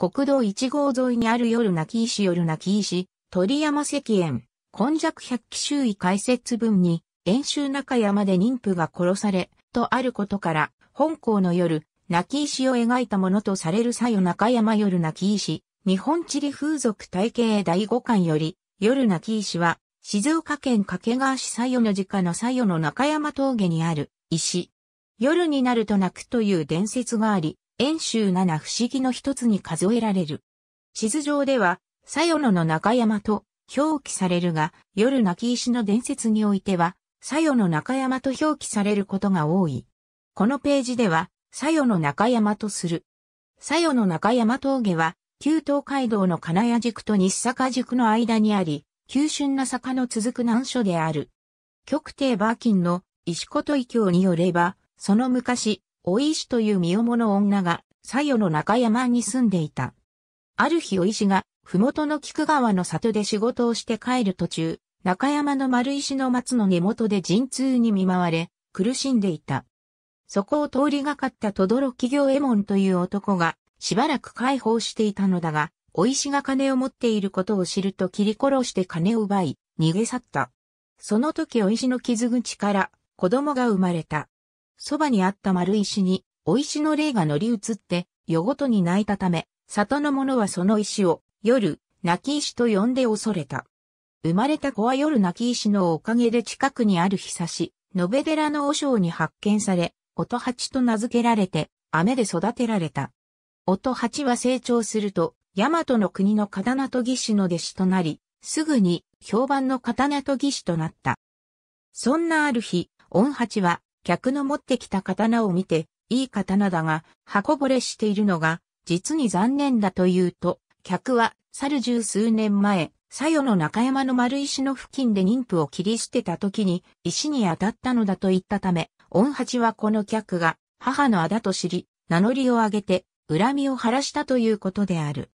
国道1号沿いにある夜泣き石夜泣き石、鳥山石園、今弱百鬼周囲解説文に、遠州中山で妊婦が殺され、とあることから、本校の夜、泣き石を描いたものとされる左よ中山夜泣き石、日本地理風俗体系第5巻より、夜泣き石は、静岡県掛川市左よの地下の左よの中山峠にある石。夜になると泣くという伝説があり、遠州七不思議の一つに数えられる。地図上では、さよ野の中山と表記されるが、夜泣き石の伝説においては、さよの中山と表記されることが多い。このページでは、さよの中山とする。さよの中山峠は、旧東海道の金谷軸と西坂軸の間にあり、急峻な坂の続く難所である。極低バーキンの石琴異教によれば、その昔、お石という身重の女が、左よの中山に住んでいた。ある日お石が、麓の菊川の里で仕事をして帰る途中、中山の丸石の松の根元で陣痛に見舞われ、苦しんでいた。そこを通りがかったとど轟行右衛門という男が、しばらく解放していたのだが、お石が金を持っていることを知ると切り殺して金を奪い、逃げ去った。その時お石の傷口から子供が生まれた。そばにあった丸石に、お石の霊が乗り移って、夜ごとに泣いたため、里の者はその石を、夜、泣き石と呼んで恐れた。生まれた子は夜泣き石のおかげで近くにある日差し、野辺寺の和尚に発見され、音八と名付けられて、雨で育てられた。音八は成長すると、大和の国の刀とぎ師の弟子となり、すぐに評判の刀とぎ師となった。そんなある日、音八は客の持ってきた刀を見て、いい刀だが、箱ぼれしているのが、実に残念だと言うと、客は、猿十数年前、左右の中山の丸石の付近で妊婦を切り捨てた時に、石に当たったのだと言ったため、御八はこの客が、母のあだと知り、名乗りを上げて、恨みを晴らしたということである。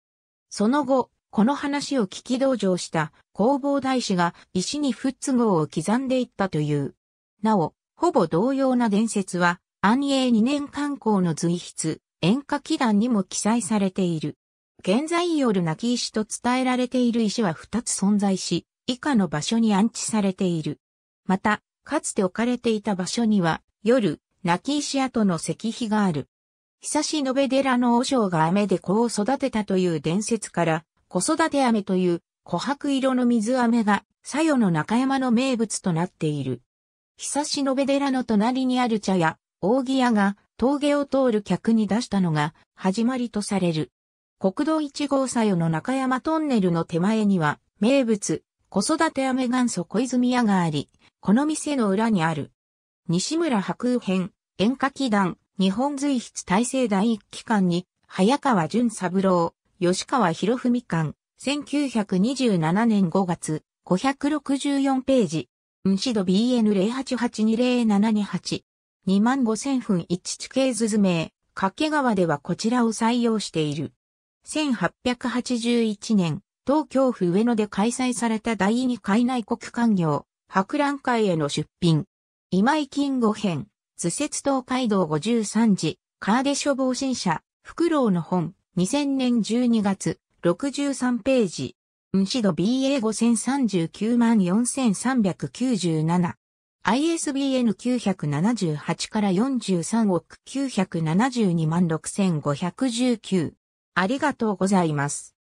その後、この話を聞き同情した弘法大師が石に不都合を刻んでいったという。なお、ほぼ同様な伝説は、安永2年観光の随筆、演歌祈願にも記載されている。現在夜泣き石と伝えられている石は2つ存在し、以下の場所に安置されている。また、かつて置かれていた場所には、夜、泣き石跡の石碑がある。久し延寺の和尚が飴で子を育てたという伝説から、子育て飴という琥珀色の水飴が、さよの中山の名物となっている。久しのべ寺の隣にある茶屋、大木屋が峠を通る客に出したのが始まりとされる。国道1号左右の中山トンネルの手前には、名物、子育て飴元祖小泉屋があり、この店の裏にある。西村白雨編、演歌祈団、日本随筆大成第一期間に、早川淳三郎、吉川博文館、1927年5月、564ページ。ムシド b n 0 8 8 2 0 7 2 8 25000分1地形図図名、掛川ではこちらを採用している。1881年、東京府上野で開催された第二海内国官業、博覧会への出品。今井金吾編、図説東海道53時、カーデ書防新社、フクロウの本、2000年12月、63ページ。ムシド BA5039 万4397 ISBN 978から43億972万6519ありがとうございます。